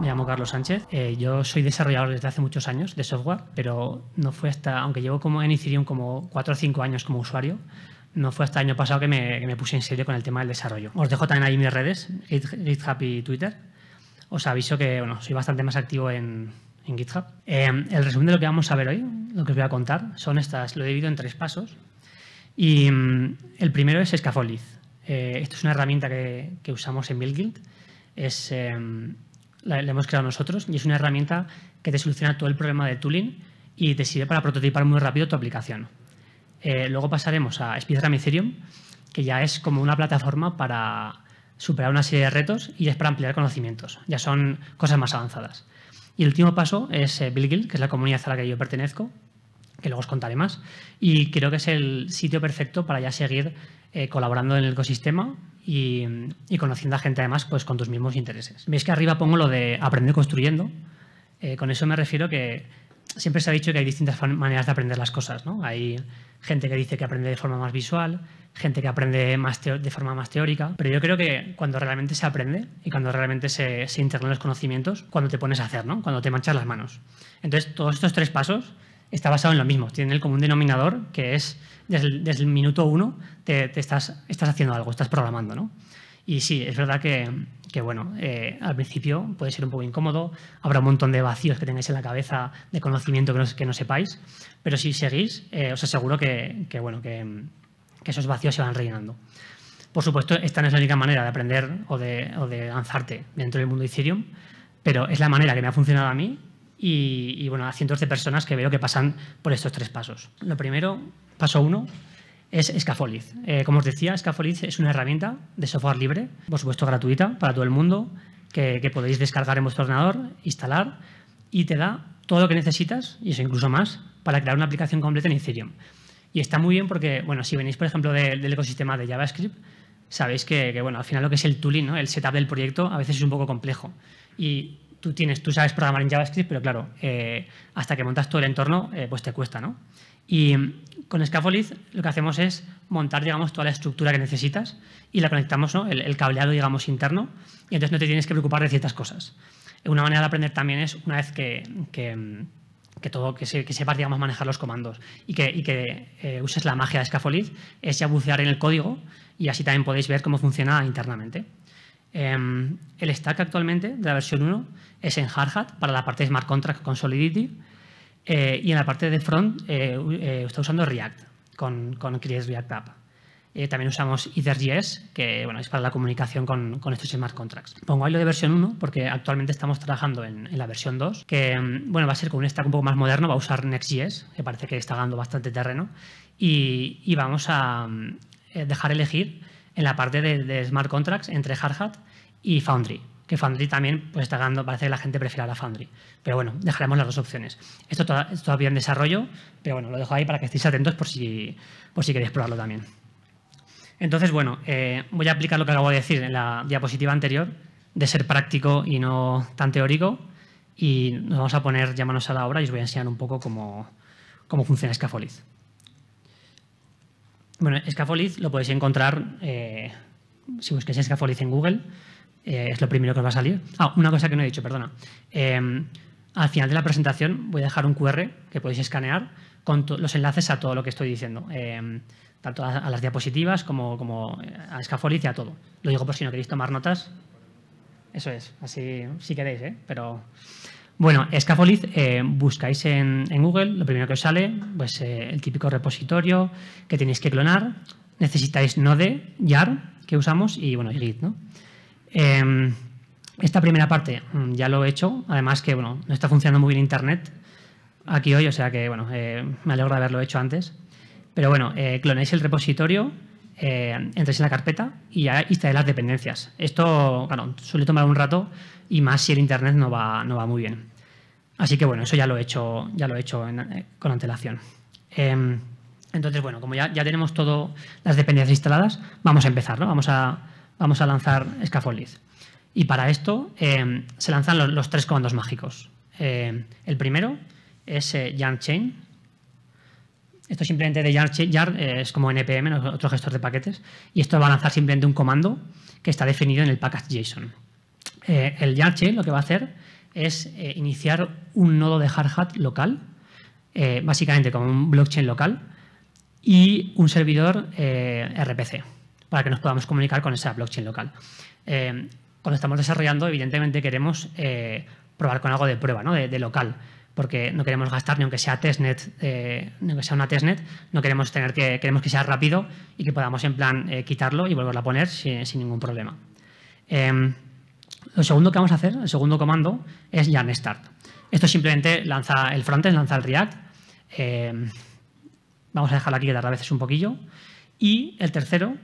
Me llamo Carlos Sánchez. Eh, yo soy desarrollador desde hace muchos años de software, pero no fue hasta, aunque llevo como en Ethereum como 4 o 5 años como usuario, no fue hasta el año pasado que me, puse en serio con el tema del desarrollo. Os dejo también ahí mis redes, GitHub y Twitter. Os aviso que bueno, soy bastante más activo en, GitHub. Eh, el resumen de lo que vamos a ver hoy lo que os voy a contar son estas, lo he dividido en tres pasos. Y mm, el primero es Scafoliz. Eh, esto es una herramienta que, usamos en Build Es, em, la, hemos creado nosotros y es una herramienta que te soluciona todo el problema de tooling y te sirve para prototipar muy rápido tu aplicación. Eh, luego pasaremos a Speedrun Ethereum, que ya es como una plataforma para superar una serie de retos y es para ampliar conocimientos. Ya son cosas más avanzadas. Y el último paso es eh, Build Guild, que es la comunidad a la que yo pertenezco, que luego os contaré más. Y creo que es el sitio perfecto para ya seguir eh, colaborando en el ecosistema y, y, conociendo a gente además pues, con tus mismos intereses. Veis que arriba pongo lo de aprender construyendo. Eh, con eso me refiero que siempre se ha dicho que hay distintas maneras de aprender las cosas. ¿no? Hay gente que dice que aprende de forma más visual, gente que aprende más de forma más teórica, pero yo creo que cuando realmente se aprende y cuando realmente se, se internan los conocimientos, cuando te pones a hacer, cuando te manchas las manos. Entonces, todos estos tres pasos está basado en lo mismo. Tiene el común denominador que es, desde el, minuto uno, te, estás, estás haciendo algo, estás programando, Y sí, es verdad que, bueno, eh, al principio puede ser un poco incómodo, habrá un montón de vacíos que tengáis en la cabeza, de conocimiento que no, sepáis, pero si seguís, eh, os aseguro que, bueno, que, esos vacíos se van rellenando. Por supuesto, esta no es la única manera de aprender o de, o de lanzarte dentro del mundo de Ethereum, pero es la manera que me ha funcionado a mí y, bueno, a cientos de personas que veo que pasan por estos tres pasos. Lo primero, paso uno, es Scaffold. Eh, como os decía, Scaffold es una herramienta de software libre, por supuesto gratuita para todo el mundo, que, podéis descargar en vuestro ordenador, instalar y te da todo lo que necesitas, y eso incluso más, para crear una aplicación completa en Ethereum. Y está muy bien porque, bueno, si venís, por ejemplo, del ecosistema de JavaScript, sabéis que, bueno, al final lo que es el tooling, ¿no? el setup del proyecto, a veces es un poco complejo. Y tú, tienes, tú sabes programar en JavaScript, pero claro, eh, hasta que montas todo el entorno, eh, pues te cuesta, ¿no? Y con Scaffold lo que hacemos es montar, digamos, toda la estructura que necesitas y la conectamos, ¿no? el, cableado, digamos, interno, y entonces no te tienes que preocupar de ciertas cosas. Una manera de aprender también es, una vez que, todo, que, sepas, digamos, manejar los comandos y que, eh, uses la magia de Scaffold, es ya bucear en el código y así también podéis ver cómo funciona internamente. Em, el stack actualmente de la versión 1 es en hardhat para la parte de Smart Contract con Solidity eh, y en la parte de front eh, eh, está usando React con, con Create React App. también usamos EtherJS, que bueno, es para la comunicación con, con, estos smart contracts. Pongo ahí lo de versión 1 porque actualmente estamos trabajando en, la versión 2, que em, bueno, va a ser con un stack un poco más moderno, va a usar Next.js, que parece que está ganando bastante terreno, y, y vamos a em, dejar elegir en la parte de, smart contracts entre hardhat y Foundry que Foundry también pues, está ganando, parece que la gente prefiere a la Foundry. Pero bueno, dejaremos las dos opciones. Esto es todavía en desarrollo, pero bueno, lo dejo ahí para que estéis atentos por si, por si queréis probarlo también. Entonces, bueno, eh, voy a aplicar lo que acabo de decir en la diapositiva anterior, de ser práctico y no tan teórico, y nos vamos a poner, llámanos a la obra, y os voy a enseñar un poco cómo, cómo funciona Scaffold. Bueno, Escafoliz lo podéis encontrar eh, si busquéis Escafoliz en Google. Eh, es lo primero que os va a salir. Ah, una cosa que no he dicho, perdona. Eh, al final de la presentación voy a dejar un QR que podéis escanear con los enlaces a todo lo que estoy diciendo, tanto a, las diapositivas como, como a Escafoliz y a todo. Lo digo por si no queréis tomar notas. Eso es, así si queréis, ¿eh? Pero bueno, Escafoliz, eh, buscáis en, Google, lo primero que os sale, pues eh, el típico repositorio que tenéis que clonar. Necesitáis Node, YAR, que usamos, y bueno, Git, em, esta primera parte mm, ya lo he hecho, además que bueno, no está funcionando muy bien Internet aquí hoy, o sea que bueno, eh, me alegro de haberlo hecho antes. Pero bueno, clonáis el repositorio eh, en la carpeta y ya de las dependencias. Esto, suele tomar un rato y más si el internet no va, no va muy bien. Así que bueno, eso ya lo he hecho, ya lo he hecho eh, con antelación. Em, entonces, bueno, como ya, tenemos todas las dependencias instaladas, vamos a empezar, Vamos a, vamos a lanzar Scaffold Y para esto em, se lanzan los, tres comandos mágicos. Em, el primero es eh, Young chain, esto simplemente de Yard, eh, es como NPM, otro gestor de paquetes, y esto va a lanzar simplemente un comando que está definido en el package.json. Eh, el Yard lo que va a hacer es eh, iniciar un nodo de hardhat local, básicamente como un blockchain local, y un servidor RPC, para que nos podamos comunicar con esa blockchain local. cuando estamos desarrollando, evidentemente queremos probar con algo de prueba, ¿no? de local porque no queremos gastar ni aunque sea testnet, eh, sea una testnet, no queremos tener que, queremos que sea rápido y que podamos en plan eh, quitarlo y volverlo a poner sin, ningún problema. Em, lo segundo que vamos a hacer, el segundo comando, es yarn start. Esto simplemente lanza el frontend, lanza el React. Em, vamos a dejarlo aquí que tarda a veces un poquillo. Y el tercero,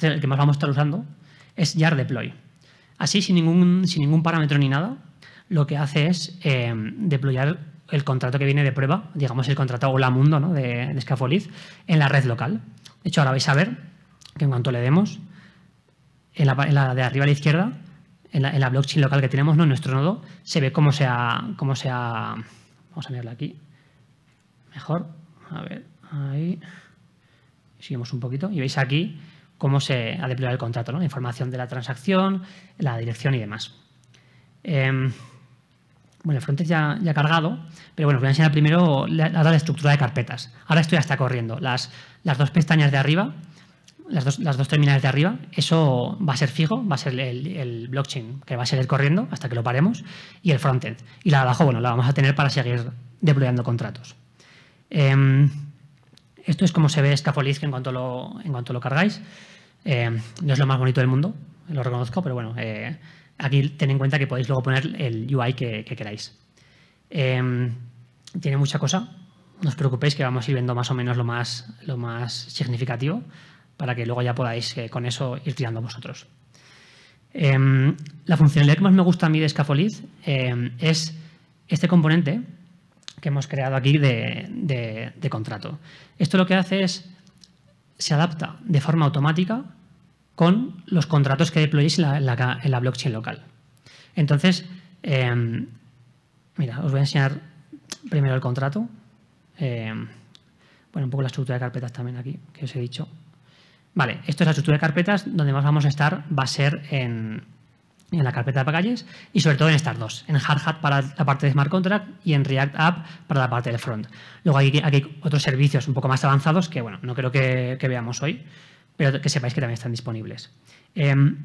el que más vamos a estar usando, es yarn deploy. Así, sin ningún, sin ningún parámetro ni nada, lo que hace es eh, deployar el contrato que viene de prueba, digamos el contrato Hola Mundo de, de en la red local. De hecho, ahora vais a ver que en cuanto le demos, en la, de arriba a la izquierda, en la, blockchain local que tenemos, ¿no? en nuestro nodo, se ve cómo se ha... Cómo se vamos a mirarla aquí. Mejor. A ver, ahí. Seguimos un poquito. Y veis aquí cómo se ha deployado el contrato, ¿no? la información de la transacción, la dirección y demás. Em, bueno, el frontend ya, ya cargado, pero bueno, os voy a enseñar primero la, la, estructura de carpetas. Ahora esto ya está corriendo. Las, las dos pestañas de arriba, las dos, las dos, terminales de arriba, eso va a ser fijo, va a ser el, el, blockchain que va a seguir corriendo hasta que lo paremos, y el frontend. Y la de abajo, bueno, la vamos a tener para seguir deployando contratos. Em, esto es como se ve Scaffoldist en cuanto lo, en cuanto lo cargáis. Em, no es lo más bonito del mundo, lo reconozco, pero bueno, eh, Aquí ten en cuenta que podéis luego poner el UI que, queráis. Em, tiene mucha cosa. No os preocupéis que vamos a ir viendo más o menos lo más, lo más significativo para que luego ya podáis eh, con eso ir tirando vosotros. Em, la funcionalidad que más me gusta a mí de Scafolid em, es este componente que hemos creado aquí de, de contrato. Esto lo que hace es se adapta de forma automática con los contratos que deployéis en la, blockchain local. Entonces, em, mira, os voy a enseñar primero el contrato. Em, bueno, un poco la estructura de carpetas también aquí, que os he dicho. Vale, esto es la estructura de carpetas donde más vamos a estar, va a ser en, la carpeta de packages y sobre todo en estas dos, en Hard para la parte de Smart Contract y en React App para la parte del front. Luego hay, hay otros servicios un poco más avanzados que, bueno, no creo que veamos hoy, pero que sepáis que también están disponibles. Em,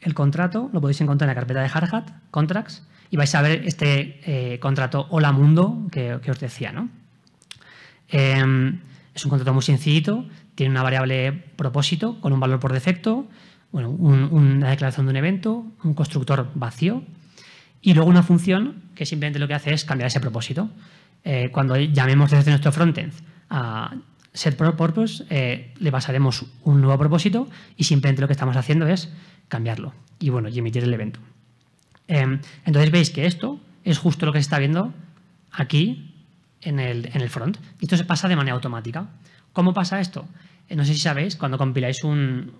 el contrato lo podéis encontrar en la carpeta de Hardhat, Contracts, y vais a ver este eh, contrato Hola Mundo que, os decía. ¿no? Em, es un contrato muy sencillito, tiene una variable propósito con un valor por defecto, bueno, una declaración de un evento, un constructor vacío y luego una función que simplemente lo que hace es cambiar ese propósito. Eh, cuando llamemos desde nuestro frontend a Set Purpose, eh, le pasaremos un nuevo propósito y simplemente lo que estamos haciendo es cambiarlo y bueno, emitir el evento. Em, entonces veis que esto es justo lo que se está viendo aquí en el, front. esto se pasa de manera automática. ¿Cómo pasa esto? Eh, no sé si sabéis, cuando compiláis un,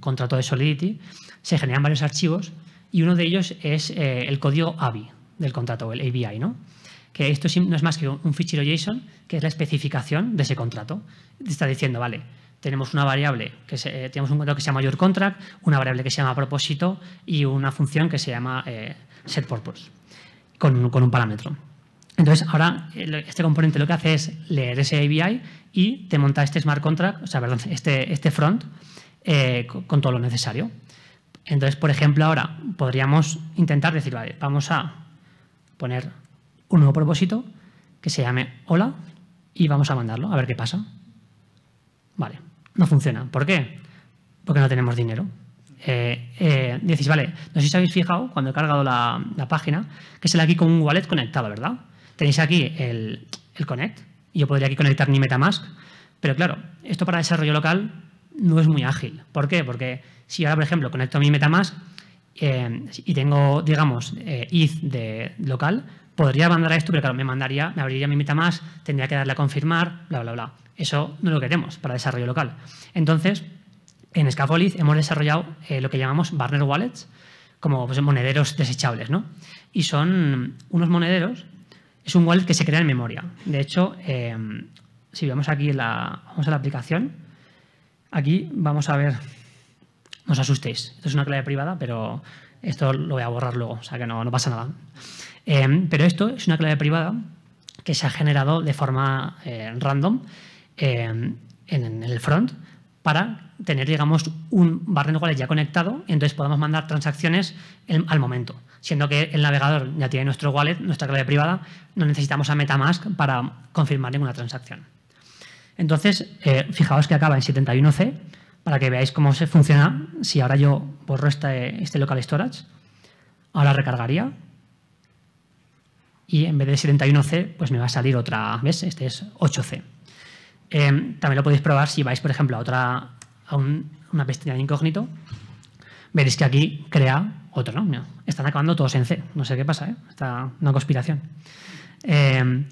contrato de Solidity, se generan varios archivos y uno de ellos es eh, el código AVI del contrato, el ABI, ¿no? que esto no es más que un fichero JSON, que es la especificación de ese contrato. está diciendo, vale, tenemos una variable, que se, eh, tenemos un contrato que se llama your contract, una variable que se llama propósito y una función que se llama SetPurpose eh, set purpose, con, con, un parámetro. Entonces, ahora eh, este componente lo que hace es leer ese ABI y te monta este smart contract, o sea, perdón, este, este front con todo lo necesario. Entonces, por ejemplo, ahora podríamos intentar decir, vale, vamos a poner un nuevo propósito que se llame hola y vamos a mandarlo a ver qué pasa. Vale, no funciona. ¿Por qué? Porque no tenemos dinero. Eh, eh, decís, vale, no sé si habéis fijado cuando he cargado la, página, que el aquí con un wallet conectado, ¿verdad? Tenéis aquí el, connect, y yo podría aquí conectar mi Metamask, pero claro, esto para desarrollo local no es muy ágil. ¿Por qué? Porque si ahora, por ejemplo, conecto a mi Metamask eh, y tengo, digamos, ETH de local, podría mandar a esto, pero claro, me mandaría, me abriría mi mitad más, tendría que darle a confirmar, bla, bla, bla. Eso no lo queremos para desarrollo local. Entonces, en Scaffold hemos desarrollado eh, lo que llamamos Barner Wallets, como pues, monederos desechables, ¿no? Y son unos monederos, es un wallet que se crea en memoria. De hecho, em, si vemos aquí, la, a la aplicación, aquí vamos a ver, no os asustéis, esto es una clave privada, pero esto lo voy a borrar luego, o sea que no, no pasa nada. Em, pero esto es una clave privada que se ha generado de forma eh, random em, en, el front para tener, digamos, un barren wallet ya conectado, y entonces podamos mandar transacciones al momento. Siendo que el navegador ya tiene nuestro wallet, nuestra clave privada, no necesitamos a Metamask para confirmar ninguna transacción. Entonces, eh, fijaos que acaba en 71C para que veáis cómo se funciona. Si ahora yo borro este, este local storage, ahora recargaría y en vez de 71C, pues me va a salir otra, vez. Este es 8C. Eh, también lo podéis probar si vais, por ejemplo, a otra a una pestaña de incógnito, veréis que aquí crea otro, ¿no? están acabando todos en C, no sé qué pasa, ¿eh? Está una conspiración. Eh,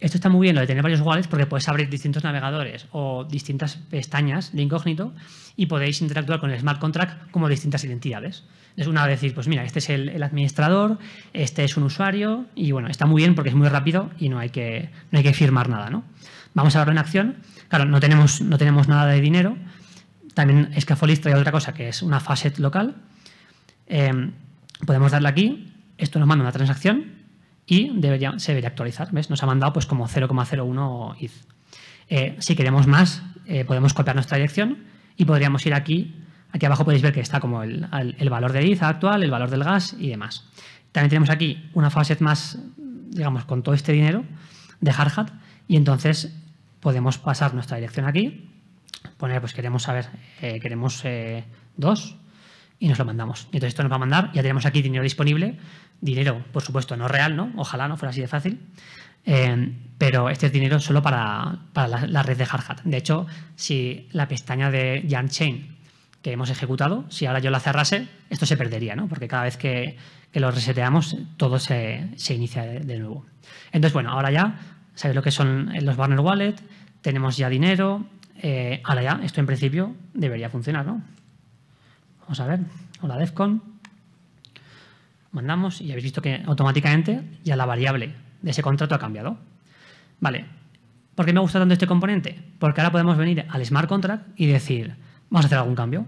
esto está muy bien lo de tener varios wallets porque podéis abrir distintos navegadores o distintas pestañas de incógnito y podéis interactuar con el smart contract como distintas identidades. Es una de decir, pues mira, este es el, administrador, este es un usuario, y bueno, está muy bien porque es muy rápido y no hay que, hay que firmar nada, ¿no? Vamos a verlo en acción. Claro, no tenemos, no tenemos nada de dinero. También Scafolist trae otra cosa que es una facet local. Em, podemos darle aquí, esto nos manda una transacción y se debería actualizar. ¿ves? Nos ha mandado pues como 0,01 ETH. si queremos más, eh, podemos copiar nuestra dirección y podríamos ir aquí Aquí abajo podéis ver que está como el, valor de IZA actual, el valor del gas y demás. También tenemos aquí una fase más, digamos, con todo este dinero de hard y entonces podemos pasar nuestra dirección aquí, poner, pues queremos saber, eh, queremos eh, dos y nos lo mandamos. Y entonces esto nos va a mandar, ya tenemos aquí dinero disponible, dinero, por supuesto, no real, ¿no? Ojalá no fuera así de fácil. Eh, pero este es dinero solo para, la, red de hard De hecho, si la pestaña de Yarn Chain que hemos ejecutado, si ahora yo la cerrase, esto se perdería, ¿no? Porque cada vez que, que lo reseteamos, todo se, inicia de, nuevo. Entonces, bueno, ahora ya sabéis lo que son los Barner Wallet, tenemos ya dinero, eh, ahora ya, esto en principio debería funcionar, ¿no? Vamos a ver, hola Defcon, mandamos y habéis visto que automáticamente ya la variable de ese contrato ha cambiado. Vale, ¿por qué me gusta tanto este componente? Porque ahora podemos venir al smart contract y decir, Vamos a hacer algún cambio.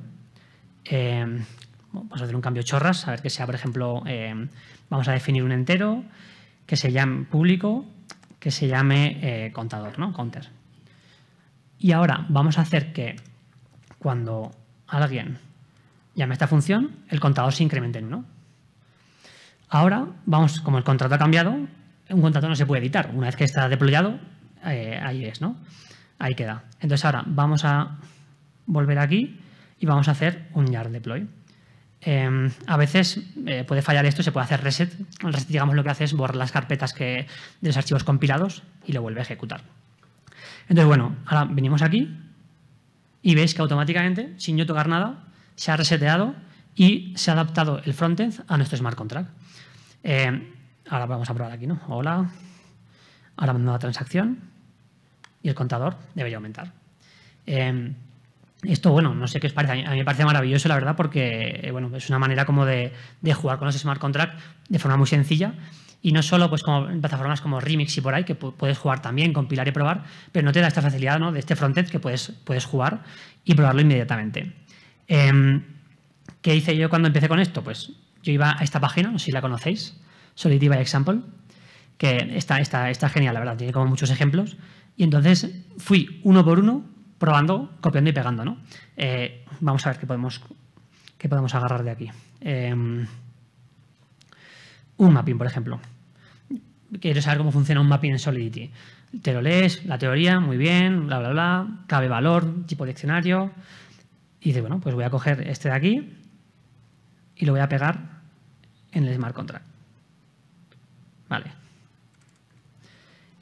Eh, vamos a hacer un cambio chorras, a ver que sea, por ejemplo, eh, vamos a definir un entero que se llame público, que se llame eh, contador, ¿no? Counter. Y ahora vamos a hacer que cuando alguien llame a esta función, el contador se incremente en uno. Ahora, vamos, como el contrato ha cambiado, un contrato no se puede editar. Una vez que está deployado, ahí es, ¿no? Ahí queda. Entonces ahora vamos a volver aquí y vamos a hacer un yard deploy. Em, a veces eh, puede fallar esto, se puede hacer reset. El reset, digamos, lo que hace es borrar las carpetas que, de los archivos compilados y lo vuelve a ejecutar. Entonces, bueno, ahora venimos aquí y veis que automáticamente, sin yo tocar nada, se ha reseteado y se ha adaptado el frontend a nuestro smart contract. Em, ahora vamos a probar aquí, ¿no? Hola. Ahora la transacción y el contador debería aumentar. Em, esto, bueno, no sé qué os parece. A mí, me parece maravilloso, la verdad, porque eh, bueno, es una manera como de, jugar con los smart contracts de forma muy sencilla. Y no solo pues, como en plataformas como Remix y por ahí, que puedes jugar también, compilar y probar, pero no te da esta facilidad ¿no? de este frontend que puedes, puedes jugar y probarlo inmediatamente. Em, ¿Qué hice yo cuando empecé con esto? Pues yo iba a esta página, no sé si la conocéis, Solidity by Example, que está, está, está genial, la verdad, tiene como muchos ejemplos. Y entonces fui uno por uno probando, copiando y pegando. ¿no? Eh, vamos a ver qué podemos, qué podemos agarrar de aquí. Em, un mapping, por ejemplo. Quieres saber cómo funciona un mapping en Solidity. Te lo lees, la teoría, muy bien, bla, bla, bla, cabe valor, tipo diccionario. Y dices, bueno, pues voy a coger este de aquí y lo voy a pegar en el smart contract. Vale.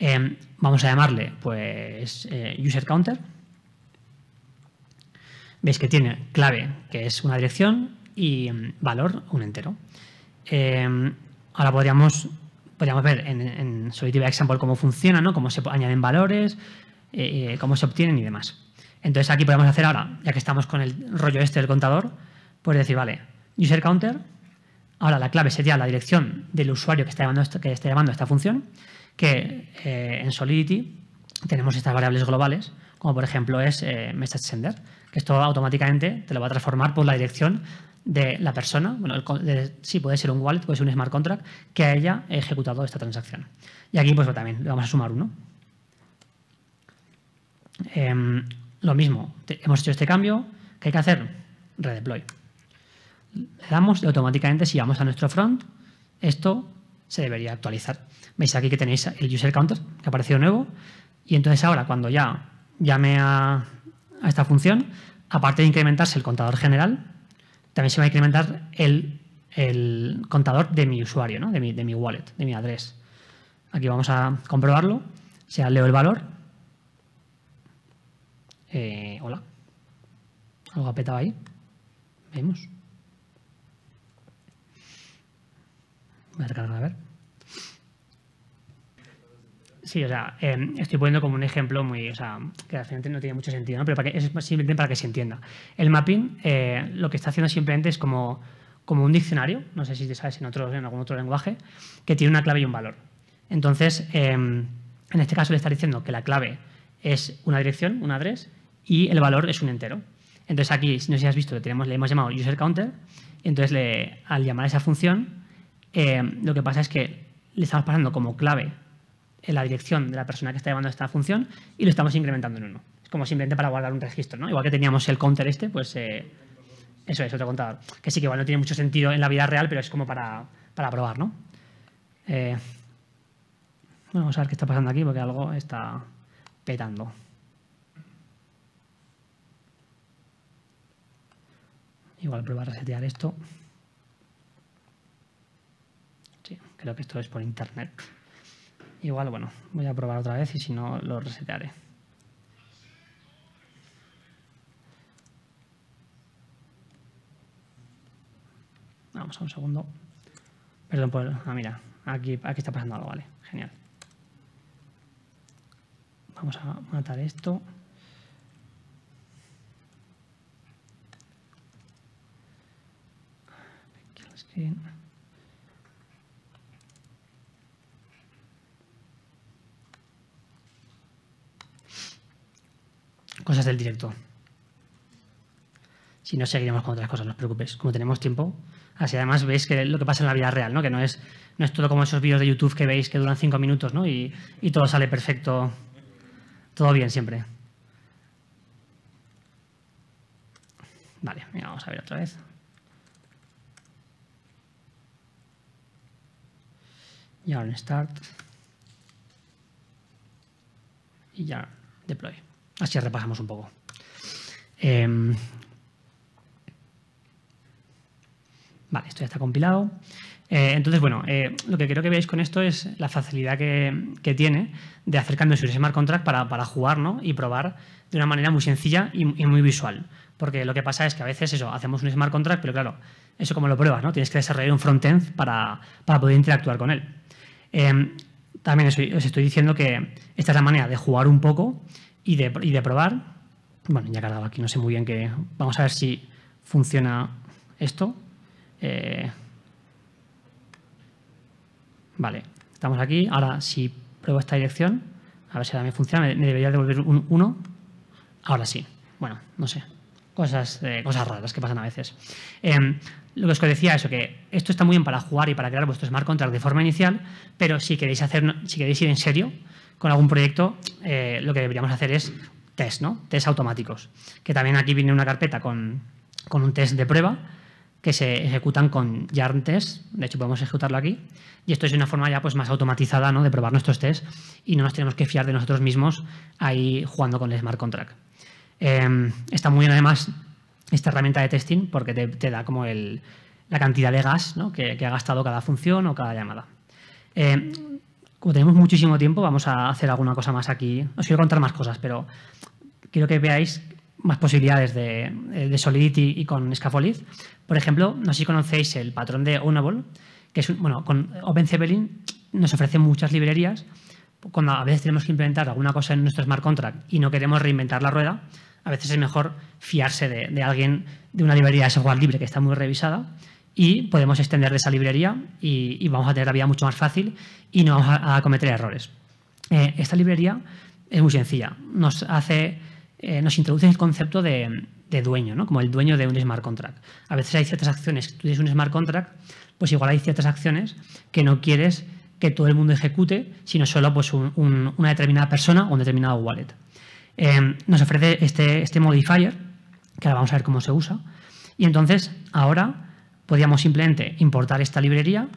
Em, vamos a llamarle, pues, eh, user counter Veis que tiene clave, que es una dirección, y mm, valor, un entero. Em, ahora podríamos, podríamos ver en, Solidity Solidity Example cómo funciona, cómo se añaden valores, eh, eh, cómo se obtienen y demás. Entonces aquí podemos hacer ahora, ya que estamos con el rollo este del contador, pues decir, vale, user counter, ahora la clave sería la dirección del usuario que está llamando, esta, que está llamando esta función, que eh, en Solidity tenemos estas variables globales, como por ejemplo es message sender esto automáticamente te lo va a transformar por la dirección de la persona, bueno, sí puede ser un wallet, puede ser un smart contract, que haya ejecutado esta transacción. Y aquí pues también le vamos a sumar uno. Em, lo mismo, hemos hecho este cambio, ¿qué hay que hacer? Redeploy. Le damos y automáticamente si vamos a nuestro front, esto se debería actualizar. Veis aquí que tenéis el user counter que ha aparecido nuevo y entonces ahora cuando ya llame a a esta función, aparte de incrementarse el contador general, también se va a incrementar el, contador de mi usuario, ¿no? de, mi, de, mi, wallet, de mi address. Aquí vamos a comprobarlo. Si leo el valor. Eh, hola. Algo ha ahí. Vemos. Voy a recargar a ver. Sí, o sea, em, estoy poniendo como un ejemplo muy, o sea, que al final no tiene mucho sentido, ¿no? pero para que, es simplemente para que se entienda. El mapping eh, lo que está haciendo simplemente es como, como un diccionario, no sé si te sabes en, otro, en algún otro lenguaje, que tiene una clave y un valor. Entonces, em, en este caso le está diciendo que la clave es una dirección, un address, y el valor es un entero. Entonces aquí, no sé si has visto, tenemos, le hemos llamado user counter, entonces al llamar a esa función, em, lo que pasa es que le estamos pasando como clave en la dirección de la persona que está llevando esta función y lo estamos incrementando en uno. Es como simplemente para guardar un registro, ¿no? Igual que teníamos el counter este, pues eh, eso es otro contador. Que sí que igual no tiene mucho sentido en la vida real, pero es como para, probar, ¿no? Eh, vamos a ver qué está pasando aquí porque algo está petando. Igual probar a resetear esto. Sí, creo que esto es por internet. Igual, bueno, voy a probar otra vez y si no, lo resetearé. Vamos a un segundo. Perdón pues Ah, mira, aquí, aquí está pasando algo, vale. Genial. Vamos a matar esto. Screen. del directo. Si no, seguiremos con otras cosas, no os preocupéis. Como tenemos tiempo, así además veis que lo que pasa en la vida real, ¿no? Que no es, no es todo como esos vídeos de YouTube que veis que duran cinco minutos, Y, todo sale perfecto, todo bien siempre. Vale, vamos a ver otra vez. yarn start y yarn deploy. Así repasamos un poco. Em, vale, esto ya está compilado. Eh, entonces, bueno, eh, lo que creo que veáis con esto es la facilidad que, tiene de hacer cambios un smart contract para, para jugar ¿no? y probar de una manera muy sencilla y, muy visual. Porque lo que pasa es que a veces eso, hacemos un smart contract, pero claro, eso como lo pruebas, ¿no? Tienes que desarrollar un frontend para, para poder interactuar con él. Em, también os, estoy diciendo que esta es la manera de jugar un poco y de, y de probar. Bueno, ya he cargado aquí, no sé muy bien qué. Vamos a ver si funciona esto. Eh, vale, estamos aquí. Ahora, si pruebo esta dirección, a ver si también funciona. Me, debería devolver un 1. Ahora sí. Bueno, no sé. Cosas, eh, cosas raras que pasan a veces. Em, lo que os decía eso, que esto está muy bien para jugar y para crear vuestro smart contract de forma inicial, pero si queréis, hacer, si queréis ir en serio con algún proyecto, eh, lo que deberíamos hacer es test, ¿no? Test automáticos. Que también aquí viene una carpeta con, un test de prueba que se ejecutan con yarn test, de hecho podemos ejecutarlo aquí, y esto es una forma ya pues más automatizada ¿no? de probar nuestros test y no nos tenemos que fiar de nosotros mismos ahí jugando con el smart contract. Eh, está muy bien además esta herramienta de testing porque te, da como el, la cantidad de gas que, ha gastado cada función o cada llamada. Eh, como tenemos muchísimo tiempo, vamos a hacer alguna cosa más aquí. Os quiero contar más cosas, pero quiero que veáis más posibilidades de, eh, Solidity y con Scaffold. Por ejemplo, no sé si conocéis el patrón de Ownable, que es bueno, con OpenZeppelin nos ofrece muchas librerías. Cuando a veces tenemos que implementar alguna cosa en nuestro smart contract y no queremos reinventar la rueda, a veces es mejor fiarse de, alguien de una librería de software libre que está muy revisada y podemos extender de esa librería y, vamos a tener la vida mucho más fácil y no vamos a, cometer errores. Eh, esta librería es muy sencilla. Nos eh, introduce el concepto de, dueño, ¿no? como el dueño de un smart contract. A veces hay ciertas acciones, tú tienes un smart contract, pues igual hay ciertas acciones que no quieres que todo el mundo ejecute, sino solo pues, una determinada persona o un determinado wallet. Em, nos ofrece este, este modifier, que ahora vamos a ver cómo se usa. Y entonces, ahora podríamos simplemente importar esta librería.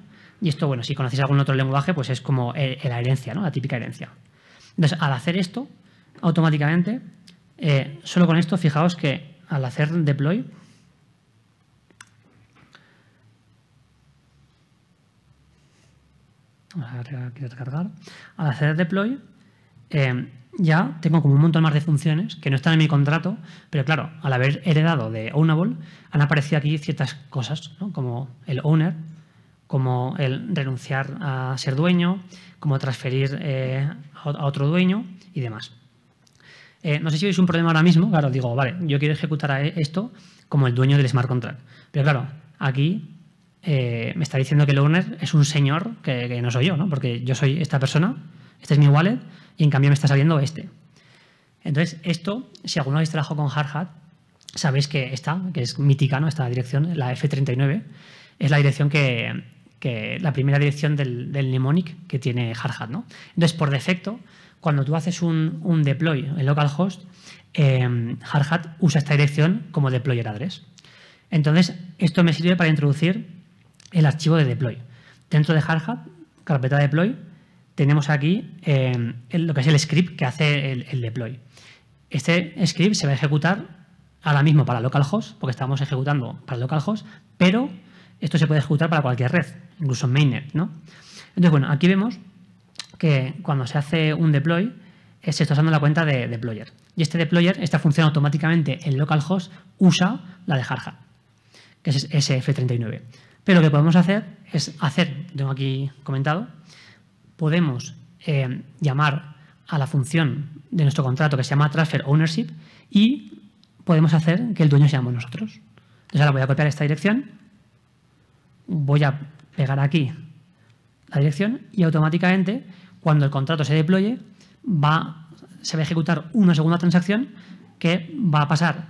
Y esto, bueno, si conocéis algún otro lenguaje, pues es como eh, eh, la herencia, ¿no? La típica herencia. Entonces, al hacer esto, automáticamente, eh, solo con esto, fijaos que al hacer deploy, vamos a recargar, al hacer deploy, em, ya tengo como un montón más de funciones que no están en mi contrato, pero claro, al haber heredado de Ownable, han aparecido aquí ciertas cosas, como el owner, como el renunciar a ser dueño, como transferir eh, a otro dueño y demás. Eh, no sé si veis un problema ahora mismo, claro, digo, vale, yo quiero ejecutar e, esto como el dueño del smart contract, pero claro, aquí eh, me está diciendo que el owner es un señor que, que no soy yo, ¿no? porque yo soy esta persona, este es mi wallet, y en cambio me está saliendo este. Entonces, esto, si alguno habéis trabajado con HardHat, sabéis que esta, que es mítica, esta dirección, la F39, es la dirección que, la primera dirección del, del mnemonic que tiene HardHat. ¿no? Entonces, por defecto, cuando tú haces un, deploy en localhost, em, HardHat usa esta dirección como deployer address. Entonces, esto me sirve para introducir el archivo de deploy. Dentro de HardHat, carpeta deploy, tenemos aquí eh, lo que es el script que hace el, deploy. Este script se va a ejecutar ahora mismo para localhost, porque estamos ejecutando para localhost, pero esto se puede ejecutar para cualquier red, incluso mainnet, ¿no? Entonces, bueno, aquí vemos que cuando se hace un deploy, eh, se está usando la cuenta de deployer. Y este deployer, esta función automáticamente en localhost, usa la de Jarja, que es SF39. Pero lo que podemos hacer es hacer, tengo aquí comentado, podemos eh, llamar a la función de nuestro contrato que se llama transfer ownership y podemos hacer que el dueño seamos nosotros. Entonces ahora voy a copiar esta dirección, voy a pegar aquí la dirección y automáticamente cuando el contrato se deploye va, se va a ejecutar una segunda transacción que va a pasar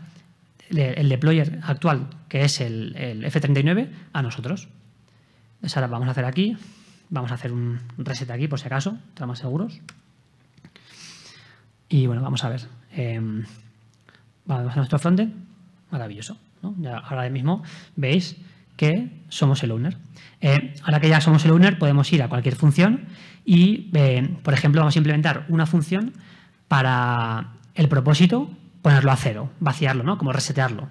el deployer actual, que es el, el F39, a nosotros. Entonces ahora vamos a hacer aquí Vamos a hacer un reset aquí por si acaso, estamos más seguros. Y bueno, vamos a ver. Em, vamos a nuestro frontend. Maravilloso. ahora mismo veis que somos el owner. Eh, ahora que ya somos el owner, podemos ir a cualquier función y, eh, por ejemplo, vamos a implementar una función para el propósito, ponerlo a cero, vaciarlo, ¿no? Como resetearlo.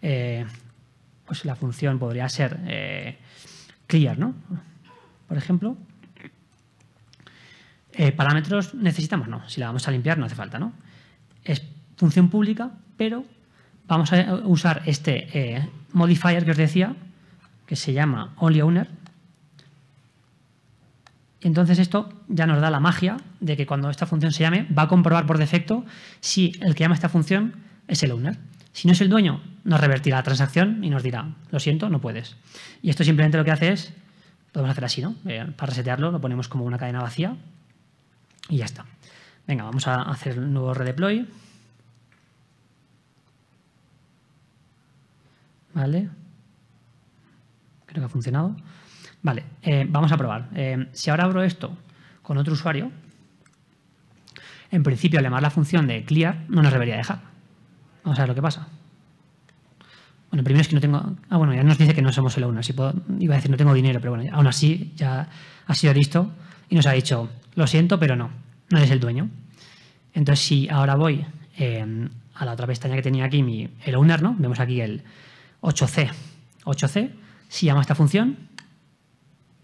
Eh, pues la función podría ser clear, ¿no? por ejemplo. Eh, parámetros necesitamos, no. Si la vamos a limpiar no hace falta, ¿no? Es función pública, pero vamos a usar este eh, modifier que os decía, que se llama onlyOwner. Entonces esto ya nos da la magia de que cuando esta función se llame va a comprobar por defecto si el que llama esta función es el owner. Si no es el dueño, nos revertirá la transacción y nos dirá, lo siento, no puedes. Y esto simplemente lo que hace es podemos hacer así, ¿no? Eh, para resetearlo lo ponemos como una cadena vacía y ya está. Venga, vamos a hacer un nuevo redeploy. Vale. Creo que ha funcionado. Vale, eh, vamos a probar. Eh, si ahora abro esto con otro usuario, en principio al llamar la función de clear no nos debería dejar. Vamos a ver lo que pasa. Bueno, primero es que no tengo. Ah, bueno, ya nos dice que no somos el owner. iba a decir no tengo dinero, pero bueno, aún así ya ha sido listo y nos ha dicho, lo siento, pero no, no eres el dueño. Entonces, si ahora voy eh, a la otra pestaña que tenía aquí, el owner, ¿no? Vemos aquí el 8C. 8C, si llama esta función,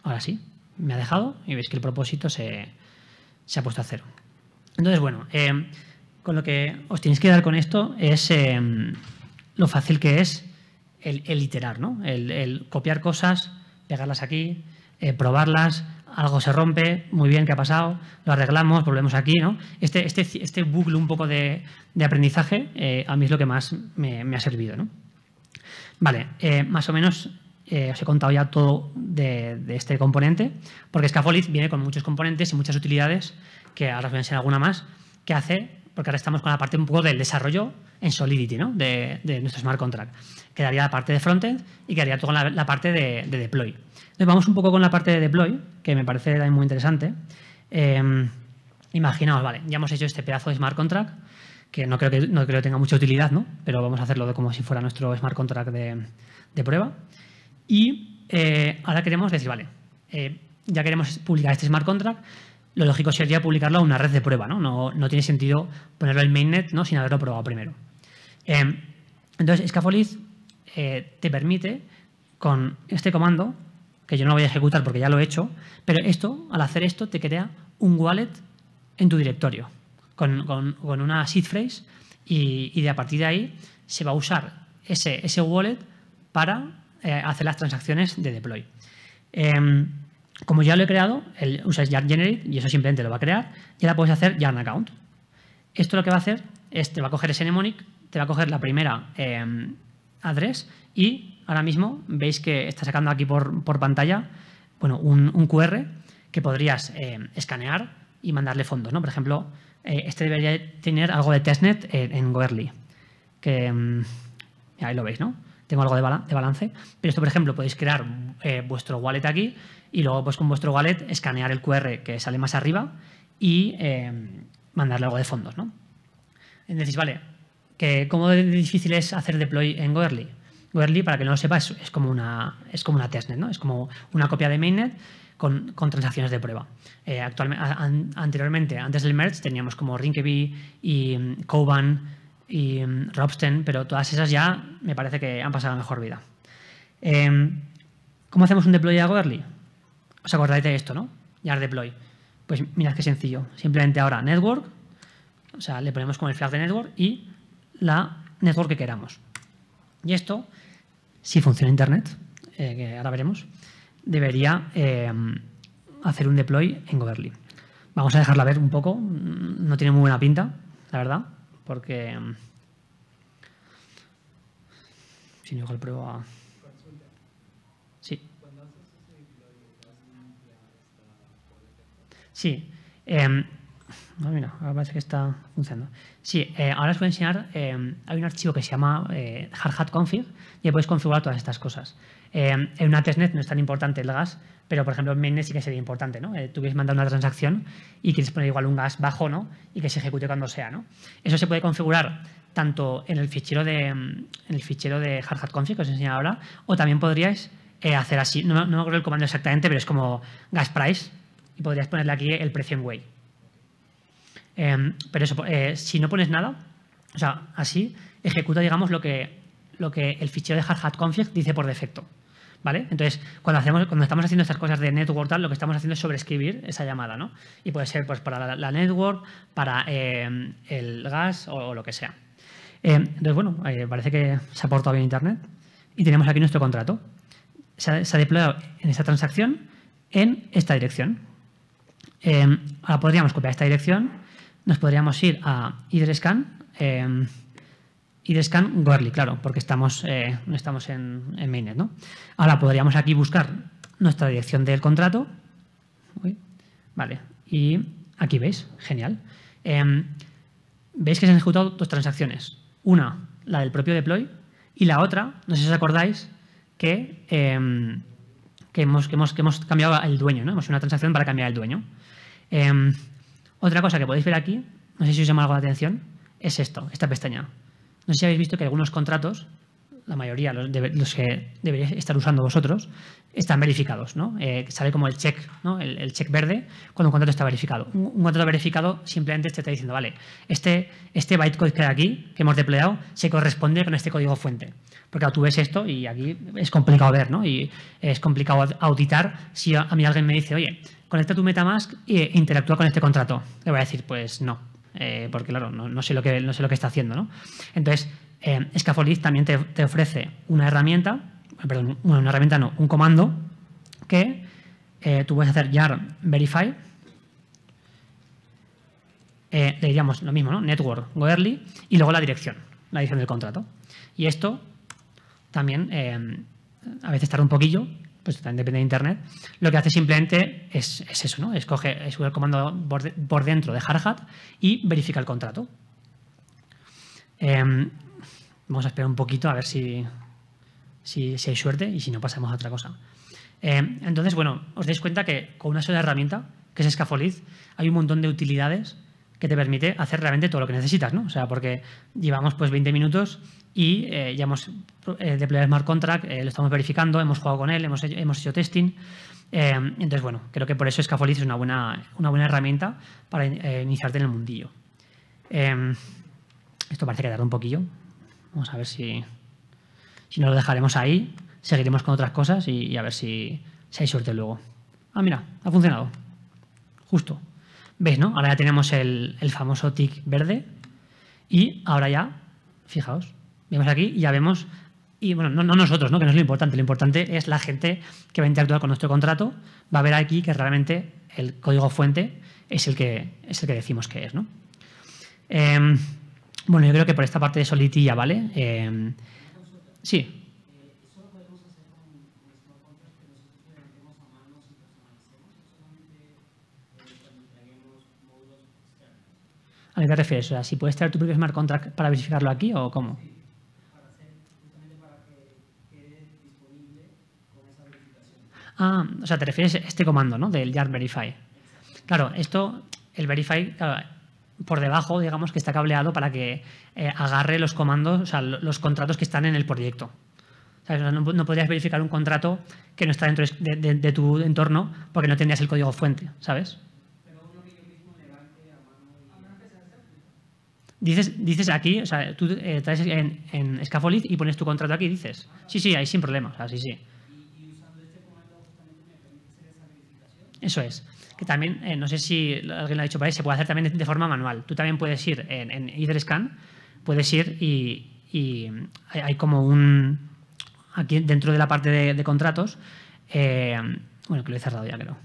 ahora sí, me ha dejado y veis que el propósito se, ha puesto a cero. Entonces, bueno, eh, con lo que os tenéis que dar con esto es eh, lo fácil que es el, iterar, ¿no? El, copiar cosas, pegarlas aquí, eh, probarlas, algo se rompe, muy bien, ¿qué ha pasado? Lo arreglamos, volvemos aquí, ¿no? Este, este, este bucle un poco de, aprendizaje eh, a mí es lo que más me, ha servido, Vale, eh, más o menos os he contado ya todo de, este componente, porque Scafolith viene con muchos componentes y muchas utilidades, que ahora os voy a enseñar alguna más, que hace porque ahora estamos con la parte un poco del desarrollo en Solidity, ¿no? De, nuestro smart contract. Quedaría la parte de frontend y quedaría toda la, parte de, deploy. Entonces vamos un poco con la parte de deploy, que me parece también muy interesante. Em, imaginaos, vale, ya hemos hecho este pedazo de smart contract, que no creo que tenga mucha utilidad, Pero vamos a hacerlo como si fuera nuestro smart contract de, prueba. Y eh, ahora queremos decir, vale, eh, ya queremos publicar este smart contract, lo lógico sería publicarlo a una red de prueba, ¿no? No, tiene sentido ponerlo en mainnet ¿no? sin haberlo probado primero. Em, entonces, Scaffold eh, te permite, con este comando, que yo no lo voy a ejecutar porque ya lo he hecho, pero esto, al hacer esto, te crea un wallet en tu directorio, con, una seed phrase, y, de a partir de ahí se va a usar ese, ese wallet para eh, hacer las transacciones de deploy. Em, como ya lo he creado, el, usas yarn generate y eso simplemente lo va a crear, y ahora podéis hacer yarn account. Esto lo que va a hacer es te va a coger ese mnemonic, te va a coger la primera adres em, address y ahora mismo veis que está sacando aquí por, pantalla bueno, un, QR que podrías em, escanear y mandarle fondos. ¿no? Por ejemplo, eh, este debería tener algo de testnet en, Goerli, que em, ahí lo veis, ¿no? Tengo algo de, de, balance, pero esto, por ejemplo, podéis crear eh, vuestro wallet aquí y luego pues con vuestro wallet escanear el QR que sale más arriba y eh, mandarle algo de fondos. ¿no? vale, que ¿cómo difícil es hacer deploy en Goerli? Goerli, para que no lo sepas, es, como una, es como una testnet, ¿no? es como una copia de mainnet con, transacciones de prueba. Eh, actualmente, anteriormente, antes del merge, teníamos como Rinkeby y Coban mm, y mm, Robsten, pero todas esas ya me parece que han pasado la mejor vida. Em, ¿Cómo hacemos un deploy a Goerli? Os acordáis de esto, ¿no? Yar deploy. Pues mirad qué sencillo. Simplemente ahora network, o sea, le ponemos con el flag de network y la network que queramos. Y esto, si funciona internet, eh, que ahora veremos, debería eh, hacer un deploy en Goverly. Vamos a dejarla ver un poco. No tiene muy buena pinta, la verdad, porque... Mm, si no, lo pruebo a... Sí. Em, mira, ahora que está funcionando. Sí, eh, ahora os voy a enseñar. Em, hay un archivo que se llama eh, hardhat config y ahí podéis configurar todas estas cosas. Em, en una testnet no es tan importante el gas, pero por ejemplo en mainnet sí que sería importante, ¿no? Eh, tú quieres mandar una transacción y quieres poner igual un gas bajo, ¿no? Y que se ejecute cuando sea, ¿no? Eso se puede configurar tanto en el fichero de en el fichero de hardhat que os he enseñado ahora, o también podríais hacer así. No, no me acuerdo el comando exactamente, pero es como gas price y podrías ponerle aquí el precio en Way. Em, pero eso, eh, si no pones nada, o sea, así, ejecuta, digamos, lo que, lo que el fichero de hard config dice por defecto. ¿Vale? Entonces, cuando, hacemos, cuando estamos haciendo estas cosas de network tal, lo que estamos haciendo es sobreescribir esa llamada, Y puede ser pues, para la, network, para em, el gas o, lo que sea. Em, entonces, bueno, eh, parece que se ha portado bien Internet y tenemos aquí nuestro contrato. Se ha, se ha deployado en esta transacción en esta dirección, Em, ahora podríamos copiar esta dirección, nos podríamos ir a Idrescan, eh, em, scan Gorli, claro, porque estamos, eh, no estamos en, en, mainnet. ¿no? Ahora podríamos aquí buscar nuestra dirección del contrato. vale, y aquí veis, genial. Em, veis que se han ejecutado dos transacciones. Una, la del propio deploy, y la otra, no sé si os acordáis, que, que hemos, cambiado el dueño, ¿no? Hemos hecho una transacción para cambiar el dueño. Em, otra cosa que podéis ver aquí, no sé si os llama algo la atención, es esto, esta pestaña. No sé si habéis visto que algunos contratos, la mayoría, los, de, los que deberíais estar usando vosotros, están verificados, ¿no? Eh, sale como el check, ¿no? El, check verde cuando un contrato está verificado. Un, contrato verificado simplemente te está diciendo, vale, este, este bytecode que hay aquí, que hemos desplegado, se corresponde con este código fuente. Porque tú ves esto y aquí es complicado ver, ¿no? Y es complicado auditar si a mí alguien me dice, oye, conecta tu MetaMask e interactúa con este contrato. Le voy a decir, pues no, eh, porque claro, no, sé lo que, no sé lo que está haciendo. Entonces, eh, también te, ofrece una herramienta, eh, perdón, una, herramienta no, un comando que tú puedes hacer YAR, verify. le diríamos lo mismo, ¿no? Network, Early, y luego la dirección, la dirección del contrato. Y esto también a veces tarda un poquillo, pues también depende de Internet, lo que hace simplemente es, eso, ¿no? Escoge, el comando por, dentro de hardhat y verifica el contrato. Em, vamos a esperar un poquito a ver si, si, hay suerte y si no pasamos a otra cosa. Em, entonces, bueno, os dais cuenta que con una sola herramienta, que es escafoliz hay un montón de utilidades que te permite hacer realmente todo lo que necesitas, ¿no? O sea, porque llevamos pues 20 minutos y eh, ya hemos eh, deployado smart contract, eh, lo estamos verificando, hemos jugado con él, hemos hecho, hemos hecho testing. Eh, entonces, bueno, creo que por eso Scaffold es una buena, una buena herramienta para iniciarte en el mundillo. esto parece que tarda un poquillo. Vamos a ver si, si no lo dejaremos ahí. Seguiremos con otras cosas y, a ver si, si hay suerte luego. Ah, mira, ha funcionado. Justo. ¿Veis, Ahora ya tenemos el, famoso tick verde y ahora ya, fijaos, vemos aquí y ya vemos, y bueno, no, nosotros, ¿no? que no es lo importante, lo importante es la gente que va a interactuar con nuestro contrato, va a ver aquí que realmente el código fuente es el que, es el que decimos que es. ¿no? Em, bueno, yo creo que por esta parte de Solidity ya vale. Em, sí, ¿A qué te refieres? O sea, si puedes traer tu propio smart contract para verificarlo aquí o cómo? Ah, o sea, te refieres a este comando, ¿no? Del yard verify. Claro, esto, el verify, por debajo, digamos que está cableado para que eh, agarre los comandos, o sea, los contratos que están en el proyecto. O sea, no, podrías verificar un contrato que no está dentro de, de, tu entorno porque no tendrías el código fuente, ¿sabes? Dices, dices aquí, o sea, tú eh, traes en, en y pones tu contrato aquí dices, sí, sí, ahí sin problema, o sí, Eso es. Que también, eh, no sé si alguien lo ha dicho para ahí, se puede hacer también de, forma manual. Tú también puedes ir en, en EtherScan, puedes ir y, hay, como un... Aquí dentro de la parte de, contratos, eh, bueno, que lo he cerrado ya creo,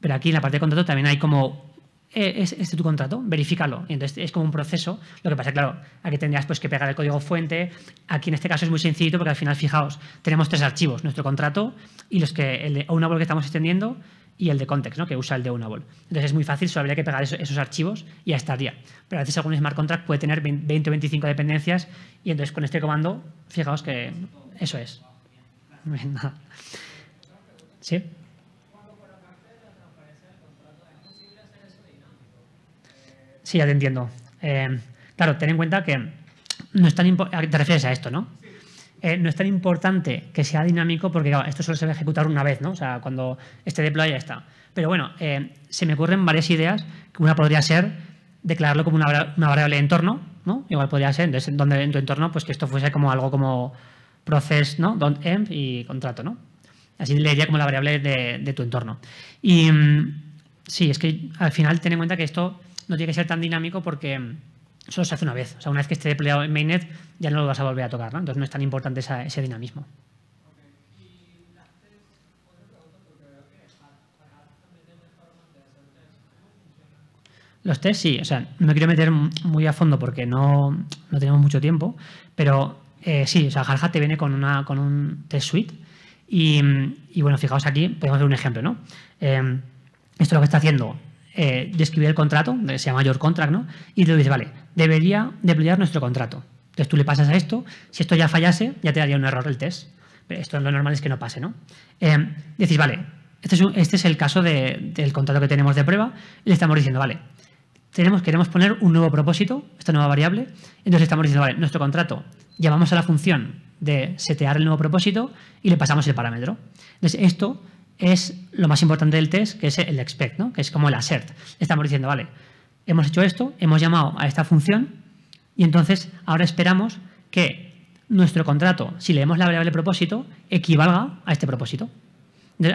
pero aquí en la parte de contratos también hay como eh, es, es tu contrato, verifícalo. Entonces es como un proceso. Lo que pasa, claro, aquí tendrías pues, que pegar el código fuente. Aquí en este caso es muy sencillito porque al final, fijaos, tenemos tres archivos, nuestro contrato y los que, el de Unable que estamos extendiendo y el de context, ¿no? que usa el de Unable, Entonces es muy fácil, solo habría que pegar esos archivos y ya estaría. Pero a veces algún smart contract puede tener 20 o 25 dependencias y entonces con este comando, fijaos que eso es. ¿Sí? Sí, ya te entiendo. Eh, claro, ten en cuenta que no es tan te refieres a esto, ¿no? Eh, no es tan importante que sea dinámico porque esto solo se va a ejecutar una vez, ¿no? O sea, cuando esté deploy ya está. Pero bueno, eh, se me ocurren varias ideas. Una podría ser declararlo como una, variable de entorno, ¿no? Igual podría ser, entonces, donde en tu entorno, pues que esto fuese como algo como process, ¿no? Don't y contrato, ¿no? Así le diría como la variable de, de tu entorno. Y mm, sí, es que al final ten en cuenta que esto no tiene que ser tan dinámico porque solo se hace una vez. O sea, una vez que esté desplegado en mainnet ya no lo vas a volver a tocar, ¿no? Entonces no es tan importante ese dinamismo. Los tests, sí, o sea, no quiero meter muy a fondo porque no, no tenemos mucho tiempo, pero eh, sí, o sea, te viene con, una, con un test suite y, bueno, fijaos aquí, podemos hacer un ejemplo, ¿no? Eh, esto es lo que está haciendo eh, describir el contrato, se sea mayor contract, ¿no? Y le dices, vale, debería deployar nuestro contrato. Entonces tú le pasas a esto, si esto ya fallase, ya te daría un error el test. Pero esto lo normal es que no pase, ¿no? Eh, decís, vale, este es, este el caso del contrato que tenemos de prueba, y le estamos diciendo, vale, tenemos, queremos poner un nuevo propósito, esta nueva variable, entonces estamos diciendo, vale, nuestro contrato, llamamos a la función de setear el nuevo propósito y le pasamos el parámetro. Entonces esto es lo más importante del test, que es el expect, ¿no? que es como el assert. Estamos diciendo, vale, hemos hecho esto, hemos llamado a esta función y entonces ahora esperamos que nuestro contrato, si leemos la variable propósito, equivalga a este propósito.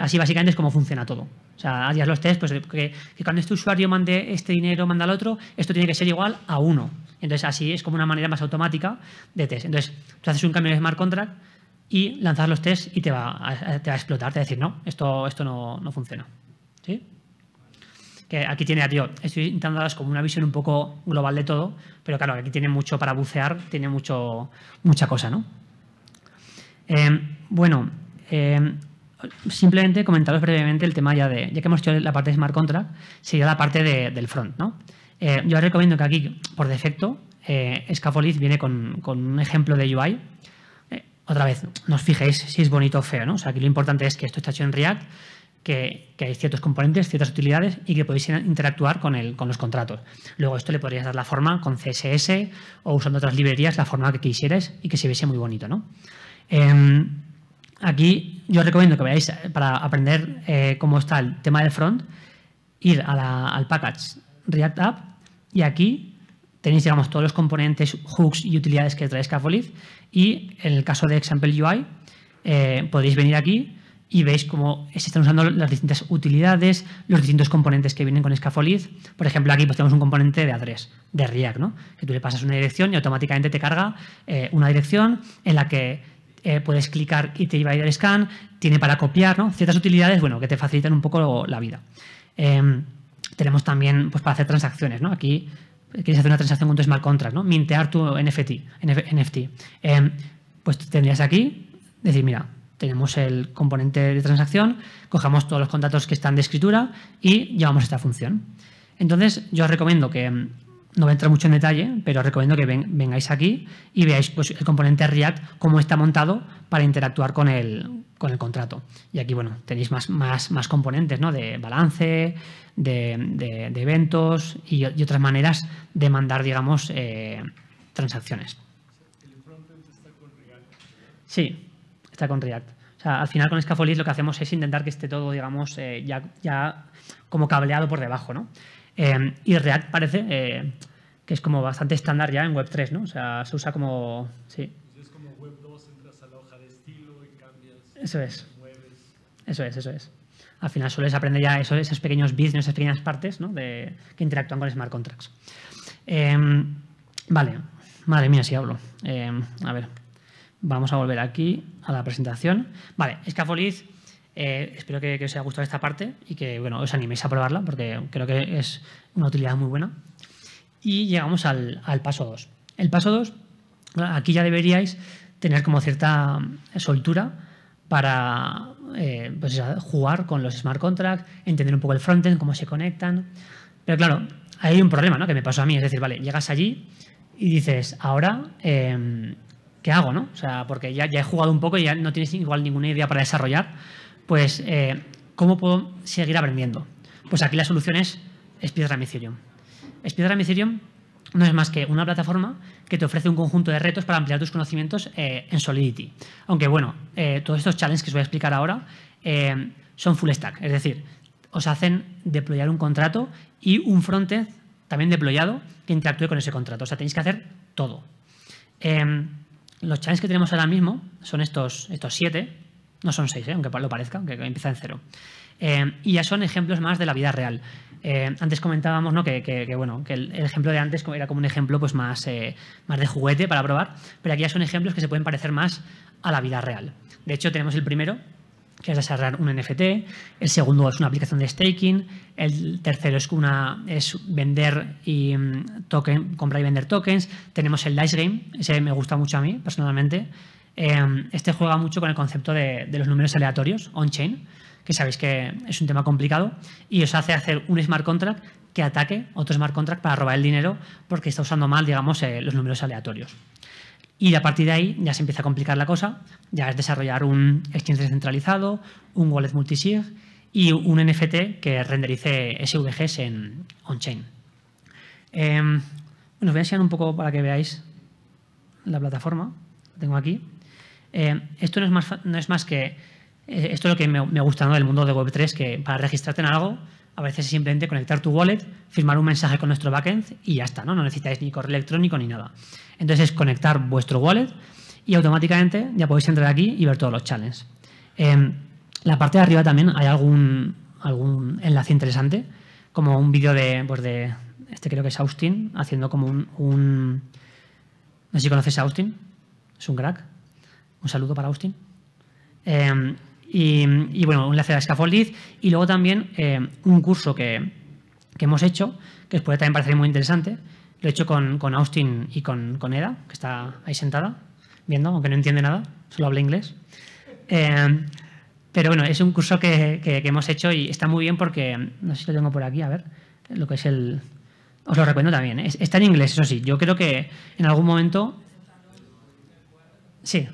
Así básicamente es como funciona todo. O sea, harías los test, pues que, cuando este usuario mande este dinero, manda al otro, esto tiene que ser igual a uno. Entonces, así es como una manera más automática de test. Entonces, tú haces un cambio de smart contract y lanzar los tests y te va a, explotar, te va a decir, no, esto, esto no, funciona. que aquí tiene, tío, estoy intentando daros como una visión un poco global de todo, pero claro, aquí tiene mucho para bucear, tiene mucho, mucha cosa, ¿no? Em, bueno, em, simplemente comentaros brevemente el tema ya de, ya que hemos hecho la parte de smart contract, sería la parte del front, ¿no? Eh, yo recomiendo que aquí, por defecto, eh, Scaffold viene con, con, un ejemplo de UI otra vez, no os fijéis si es bonito o feo, ¿no? O sea, aquí lo importante es que esto está hecho en React, que, hay ciertos componentes, ciertas utilidades y que podéis interactuar con, los contratos. Luego esto le podrías dar la forma con CSS o usando otras librerías la forma que quisieras y que se viese muy bonito, ¿no? Em, aquí yo os recomiendo que veáis, eh, para aprender eh, cómo está el tema del front, ir al package React App y aquí tenéis, digamos, todos los componentes, hooks y utilidades que trae Scaffold y en el caso de Example UI, eh, podéis venir aquí y veis cómo se están usando las distintas utilidades, los distintos componentes que vienen con Scaffold. Por ejemplo, aquí pues tenemos un componente de adres, de React, ¿no? que tú le pasas una dirección y automáticamente te carga eh, una dirección en la que eh, puedes clicar y te lleva a ir al scan, tiene para copiar, ciertas utilidades bueno, que te facilitan un poco la vida. Em, tenemos también pues, para hacer transacciones, ¿no? aquí quieres hacer una transacción con tu smart contract, ¿no? Mintear tu NFT. NFT. Em, pues tendrías aquí, decir, mira, tenemos el componente de transacción, cojamos todos los contratos que están de escritura y llevamos esta función. Entonces, yo os recomiendo que em, no voy a entrar mucho en detalle, pero os recomiendo que vengáis aquí y veáis pues, el componente React, cómo está montado para interactuar con el, contrato. Y aquí, bueno, tenéis más, más, más componentes, ¿no? De balance, de, eventos y, otras maneras de mandar, digamos, eh, transacciones. ¿El frontend está con React? Sí, está con React. al final con Scaffoldis lo que hacemos es intentar que esté todo, digamos, eh, ya, ya como cableado por debajo, ¿no? Em, y React parece eh, que es como bastante estándar ya en Web3, ¿no? O sea, se usa como... Sí. Es como Web2, entras a la hoja de estilo y cambias. Eso es. Eso es, eso es. Al final sueles aprender ya esos pequeños bits, esas pequeñas partes ¿no? de, que interactúan con smart contracts. Em, vale, madre mía, si hablo. Em, a ver, vamos a volver aquí a la presentación. Vale, Scaffold eh, espero que, os haya gustado esta parte y que bueno, os animéis a probarla porque creo que es una utilidad muy buena. Y llegamos al, paso 2. El paso 2, aquí ya deberíais tener como cierta soltura para eh, pues jugar con los smart contracts, entender un poco el frontend, cómo se conectan. Pero claro, hay un problema que me pasó a mí. Es decir, vale, llegas allí y dices, ahora, em, ¿qué hago? ¿no? O sea, porque ya, ya he jugado un poco y ya no tienes igual ninguna idea para desarrollar pues, eh, ¿cómo puedo seguir aprendiendo? Pues aquí la solución es Speedrun Ethereum. Speedrun Ethereum no es más que una plataforma que te ofrece un conjunto de retos para ampliar tus conocimientos eh, en Solidity. Aunque bueno, eh, todos estos challenges que os voy a explicar ahora son full stack, es decir, os hacen deployar un contrato y un frontend también deployado que interactúe con ese contrato. O sea, tenéis que hacer todo. Em, los challenges que tenemos ahora mismo son estos, estos siete, no son seis, ¿eh? aunque lo parezca, aunque empieza en cero. Eh, y ya son ejemplos más de la vida real. Eh, antes comentábamos ¿no? que, bueno, que el, ejemplo de antes era como un ejemplo pues, más, más de juguete para probar, pero aquí ya son ejemplos que se pueden parecer más a la vida real. De hecho, tenemos el primero, que es desarrollar un NFT, el segundo es una aplicación de staking, el tercero es, una, es vender y mm, comprar y vender tokens, tenemos el Dice Game, ese me gusta mucho a mí personalmente, Em, este juega mucho con el concepto de, los números aleatorios, on-chain, que sabéis que es un tema complicado, y os hace hacer un smart contract que ataque otro smart contract para robar el dinero porque está usando mal, digamos, eh, los números aleatorios. Y a partir de ahí ya se empieza a complicar la cosa, ya es desarrollar un exchange descentralizado, un wallet multisig y un NFT que renderice SVGs en on-chain. Em, bueno, os voy a enseñar un poco para que veáis la plataforma que tengo aquí. Eh, esto no es, más, no es más que... Eh, esto es lo que me, gusta ¿no? del mundo de Web3, que para registrarte en algo, a veces es simplemente conectar tu wallet, firmar un mensaje con nuestro backend y ya está, ¿no? No necesitáis ni correo electrónico ni nada. Entonces es conectar vuestro wallet y automáticamente ya podéis entrar aquí y ver todos los challenges. Em, la parte de arriba también hay algún, algún enlace interesante, como un vídeo de, pues este creo que es Austin, haciendo como un, No sé si conoces a Austin, es un crack. Un saludo para Austin. Eh, y, bueno, un enlace a Scaffoldiz. Y luego también eh, un curso que, hemos hecho, que os puede también parecer muy interesante. Lo he hecho con, Austin y con, con, Eda, que está ahí sentada, viendo, aunque no entiende nada, solo habla inglés. Eh, pero bueno, es un curso que, que, hemos hecho y está muy bien porque, no sé si lo tengo por aquí, a ver, lo que es el... Os lo recuerdo también. Está en inglés, eso sí. Yo creo que en algún momento... Sí,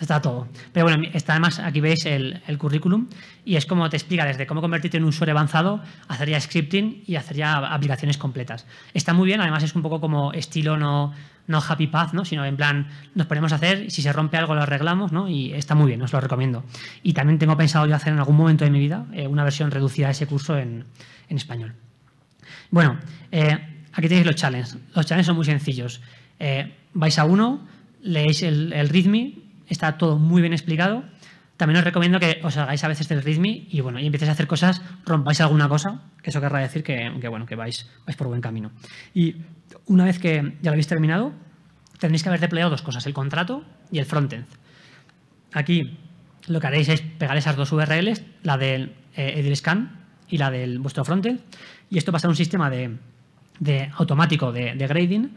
está todo. Pero bueno, está además, aquí veis el, currículum y es como te explica desde cómo convertirte en un usuario avanzado, hacer ya scripting y hacer ya aplicaciones completas. Está muy bien, además es un poco como estilo no, no happy path, ¿no? sino en plan nos ponemos a hacer, y si se rompe algo lo arreglamos ¿no? y está muy bien, os lo recomiendo. Y también tengo pensado yo hacer en algún momento de mi vida eh, una versión reducida de ese curso en, español. Bueno, eh, aquí tenéis los challenges. Los challenges son muy sencillos. Eh, vais a uno, leéis el, el está todo muy bien explicado. También os recomiendo que os hagáis a veces del ritmo y bueno, y empecéis a hacer cosas, rompáis alguna cosa, que eso querrá decir que, bueno, que vais, por buen camino. Y una vez que ya lo habéis terminado, tendréis que haber desplegado dos cosas, el contrato y el frontend. Aquí lo que haréis es pegar esas dos URLs, la del eh, Scan y la del vuestro frontend, y esto va a un sistema de, automático de, de, grading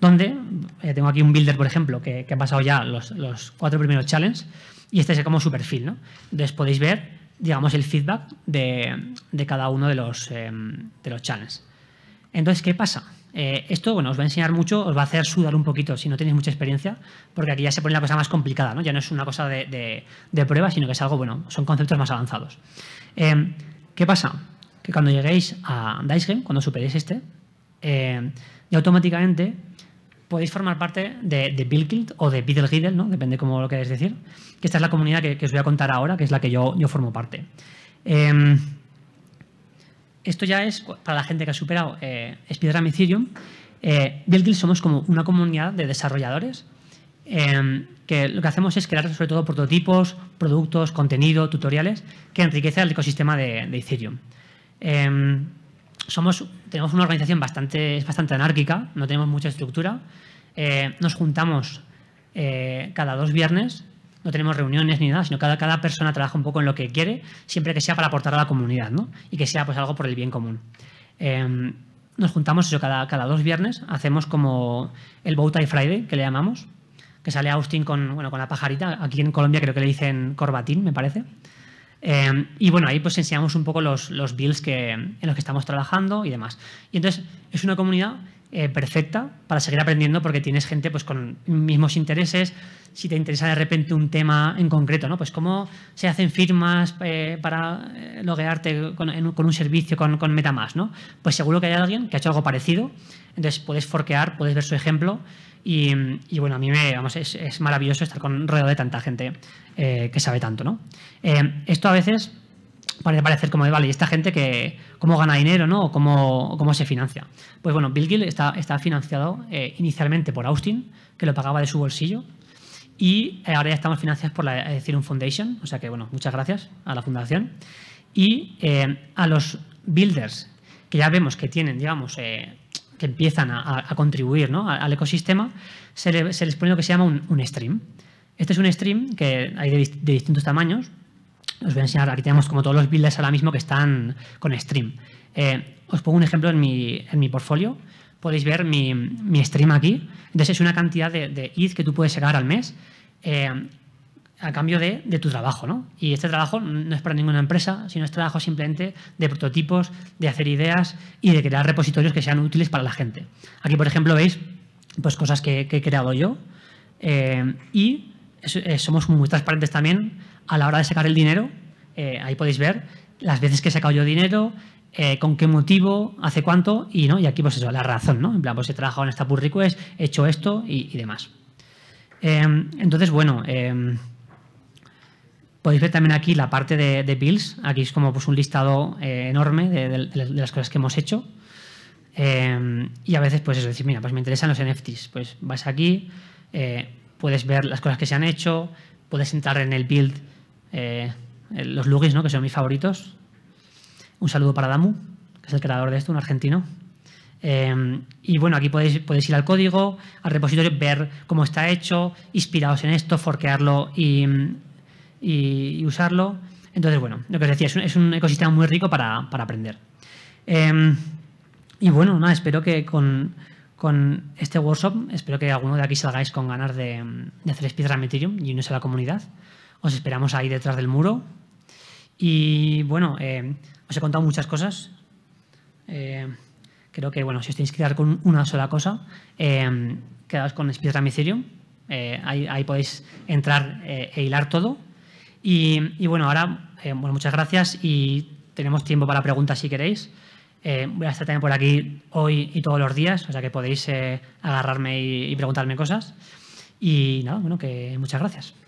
donde eh, tengo aquí un builder, por ejemplo, que, ha pasado ya los, cuatro primeros challenges y este es como su perfil. ¿no? Entonces podéis ver, digamos, el feedback de, cada uno em, de los, challenges. Entonces, ¿qué pasa? Eh, esto, bueno, os va a enseñar mucho, os va a hacer sudar un poquito si no tenéis mucha experiencia, porque aquí ya se pone la cosa más complicada, ¿no? Ya no es una cosa de, prueba, sino que es algo, bueno, son conceptos más avanzados. Em, ¿Qué pasa? Que cuando lleguéis a Dice Game, cuando superéis este, eh, ya automáticamente podéis formar parte de, de Guild o de Beatle ¿no? depende cómo lo queráis decir, que esta es la comunidad que, os voy a contar ahora, que es la que yo, yo formo parte. Em, esto ya es para la gente que ha superado eh, Speedrun Ethereum. Eh, Guild somos como una comunidad de desarrolladores em, que lo que hacemos es crear sobre todo prototipos, productos, contenido, tutoriales que enriquece el ecosistema de Ethereum. Em, somos, tenemos una organización bastante, bastante anárquica, no tenemos mucha estructura. Eh, nos juntamos eh, cada dos viernes, no tenemos reuniones ni nada, sino cada, cada persona trabaja un poco en lo que quiere, siempre que sea para aportar a la comunidad ¿no? y que sea pues, algo por el bien común. Em, nos juntamos eso cada, cada dos viernes, hacemos como el Bowtie Friday, que le llamamos, que sale Austin con, bueno, con la pajarita, aquí en Colombia creo que le dicen corbatín, me parece. Em, y bueno, ahí pues enseñamos un poco los, los builds en los que estamos trabajando y demás. Y entonces es una comunidad eh, perfecta para seguir aprendiendo porque tienes gente pues, con mismos intereses. Si te interesa de repente un tema en concreto, ¿no? Pues cómo se hacen firmas eh, para eh, loguearte con, un servicio con, con MetaMask, ¿no? Pues seguro que hay alguien que ha hecho algo parecido. Entonces puedes forquear, puedes ver su ejemplo. Y, bueno, a mí me, vamos, es, maravilloso estar con rodeado de tanta gente que sabe tanto, ¿no? esto a veces parece parecer como de, vale, ¿y esta gente que cómo gana dinero, ¿no? O cómo, cómo se financia. Pues bueno, Bill está, está financiado eh, inicialmente por Austin, que lo pagaba de su bolsillo, y eh, ahora ya estamos financiados por la un Foundation, o sea que bueno, muchas gracias a la fundación. Y eh, a los builders, que ya vemos que tienen, digamos, que empiezan a, contribuir ¿no? al, ecosistema, se, les pone lo que se llama un, stream. Este es un stream que hay de distintos tamaños, os voy a enseñar, aquí tenemos como todos los builders ahora mismo que están con stream. Eh, os pongo un ejemplo en mi, portfolio. Podéis ver mi, stream aquí. Entonces es una cantidad de, de ETH que tú puedes sacar al mes eh, a cambio de, tu trabajo. Y este trabajo no es para ninguna empresa, sino es trabajo simplemente de prototipos, de hacer ideas y de crear repositorios que sean útiles para la gente. Aquí, por ejemplo, veis pues, cosas que, he creado yo. Eh, y somos muy transparentes también a la hora de sacar el dinero, eh, ahí podéis ver las veces que he sacado yo dinero, eh, con qué motivo, hace cuánto, y, ¿no? y aquí pues eso, la razón, ¿no? En plan, pues he trabajado en esta pull request, he hecho esto y, demás. Em, entonces, bueno, em, podéis ver también aquí la parte de, bills, aquí es como pues un listado eh, enorme de, las cosas que hemos hecho. Em, y a veces, pues eso, decir, mira, pues me interesan los NFTs, pues vas aquí, puedes ver las cosas que se han hecho, Puedes entrar en el build, eh, los lugis, ¿no? que son mis favoritos. Un saludo para Damu, que es el creador de esto, un argentino. Em, y bueno, aquí podéis, podéis ir al código, al repositorio, ver cómo está hecho, inspirados en esto, forquearlo y, usarlo. Entonces, bueno, lo que os decía, es un, ecosistema muy rico para, aprender. Em, y bueno, nada, espero que con, con este workshop. Espero que alguno de aquí salgáis con ganas de, hacer Speedrun Ethereum y unirse a la comunidad. Os esperamos ahí detrás del muro. Y bueno, eh, os he contado muchas cosas. Eh, creo que, bueno, si os tenéis que quedar con una sola cosa, eh, quedaos con Speedrun Ethereum. Eh, ahí, ahí, podéis entrar e hilar todo. Y, bueno, ahora, bueno, muchas gracias y tenemos tiempo para preguntas si queréis. Eh, voy a estar también por aquí hoy y todos los días, o sea que podéis eh, agarrarme y, y preguntarme cosas. Y nada, bueno, que muchas gracias.